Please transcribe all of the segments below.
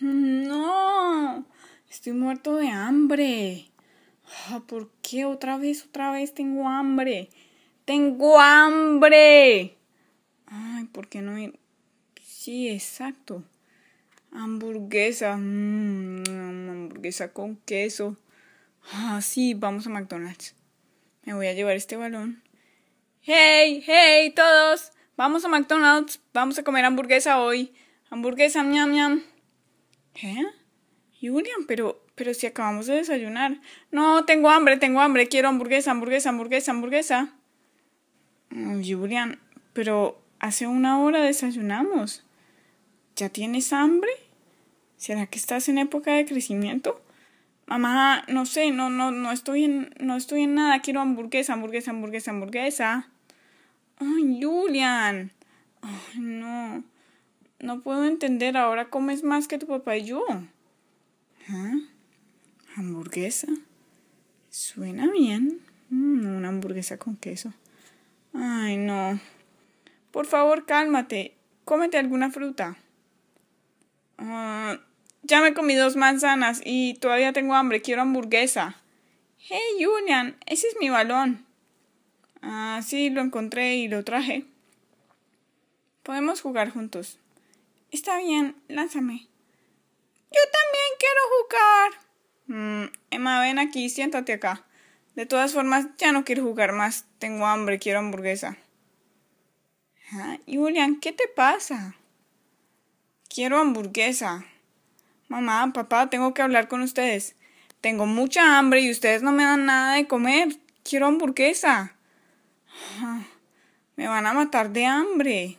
Mm, no, estoy muerto de hambre. Ah, ¿Por qué otra vez, otra vez tengo hambre? Tengo hambre. Ay, ¿por qué no? Sí, exacto. Hamburguesa. Mm, hamburguesa con queso. Ah, sí, vamos a McDonald's. Me voy a llevar este balón. ¡Hey! ¡Hey! ¡Todos! Vamos a McDonald's. Vamos a comer hamburguesa hoy. Hamburguesa, ñam, ñam. ¿Eh? Julian, pero, pero si acabamos de desayunar. No, tengo hambre, tengo hambre, quiero hamburguesa, hamburguesa, hamburguesa, hamburguesa. Julian, mm, pero hace una hora desayunamos. ¿Ya tienes hambre? ¿Será que estás en época de crecimiento? Mamá, no sé, no, no, no estoy en, no estoy en nada, quiero hamburguesa, hamburguesa, hamburguesa, hamburguesa. Ay, Julian. Ay, no. No puedo entender ahora cómo es más que tu papá y yo. ¿Ah? Hamburguesa. Suena bien. Mm, una hamburguesa con queso. Ay, no. Por favor, cálmate. Cómete alguna fruta. Ah, ya me comí dos manzanas y todavía tengo hambre. Quiero hamburguesa. Hey, Julian, ese es mi balón. Ah, sí, lo encontré y lo traje. Podemos jugar juntos. Está bien, lánzame. Yo también quiero jugar. Mm, Emma, ven aquí, siéntate acá. De todas formas, ya no quiero jugar más. Tengo hambre, quiero hamburguesa. ¿Ah? Julian, ¿qué te pasa? Quiero hamburguesa. Mamá, papá, tengo que hablar con ustedes. Tengo mucha hambre y ustedes no me dan nada de comer. Quiero hamburguesa. Me van a matar de hambre.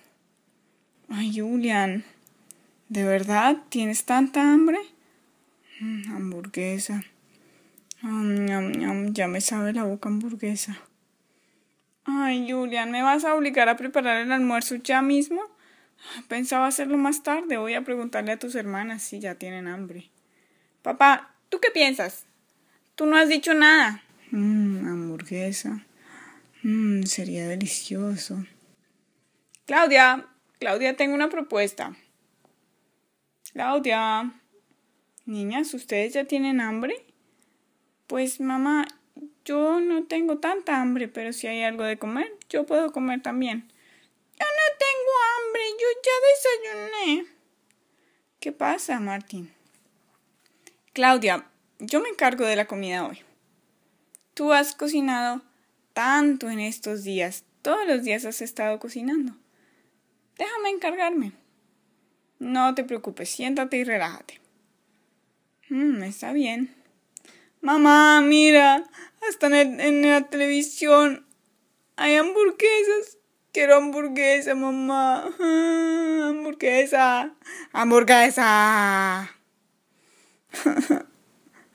Ay, Julian. ¿De verdad tienes tanta hambre? Mm, hamburguesa. ya me sabe la boca hamburguesa. Ay, Julian, ¿me vas a obligar a preparar el almuerzo ya mismo? Pensaba hacerlo más tarde. Voy a preguntarle a tus hermanas si ya tienen hambre. Papá, ¿tú qué piensas? Tú no has dicho nada. Mm, hamburguesa. Mm, sería delicioso. Claudia, Claudia, tengo una propuesta. Claudia, niñas, ¿ustedes ya tienen hambre? Pues mamá, yo no tengo tanta hambre, pero si hay algo de comer, yo puedo comer también. Yo no tengo hambre, yo ya desayuné. ¿Qué pasa, Martín? Claudia, yo me encargo de la comida hoy. Tú has cocinado tanto en estos días, todos los días has estado cocinando. Déjame encargarme. No te preocupes, siéntate y relájate. Mm, está bien. Mamá, mira, hasta en, la televisión hay hamburguesas. Quiero hamburguesa, mamá. hamburguesa. Hamburguesa.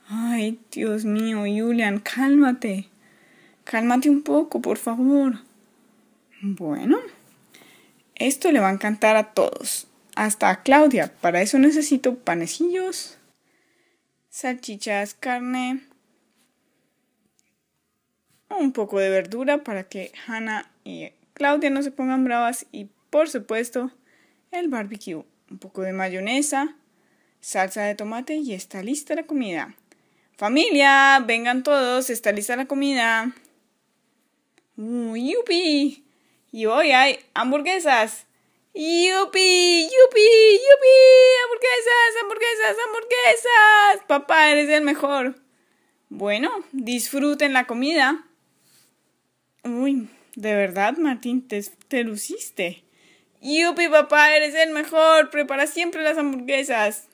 Ay, Dios mío, Julian, cálmate. Cálmate un poco, por favor. Bueno, esto le va a encantar a todos hasta Claudia. Para eso necesito panecillos, salchichas, carne, un poco de verdura para que Hannah y Claudia no se pongan bravas y por supuesto el barbecue, un poco de mayonesa, salsa de tomate y está lista la comida. Familia, vengan todos, está lista la comida. Y hoy hay hamburguesas. ¡Yupi! ¡Yupi! ¡Yupi! ¡Hamburguesas! ¡Hamburguesas! ¡Hamburguesas! Papá, eres el mejor. Bueno, disfruten la comida. Uy, de verdad, Martín, te, luciste. ¡Yupi, papá! ¡Eres el mejor! Prepara siempre las hamburguesas.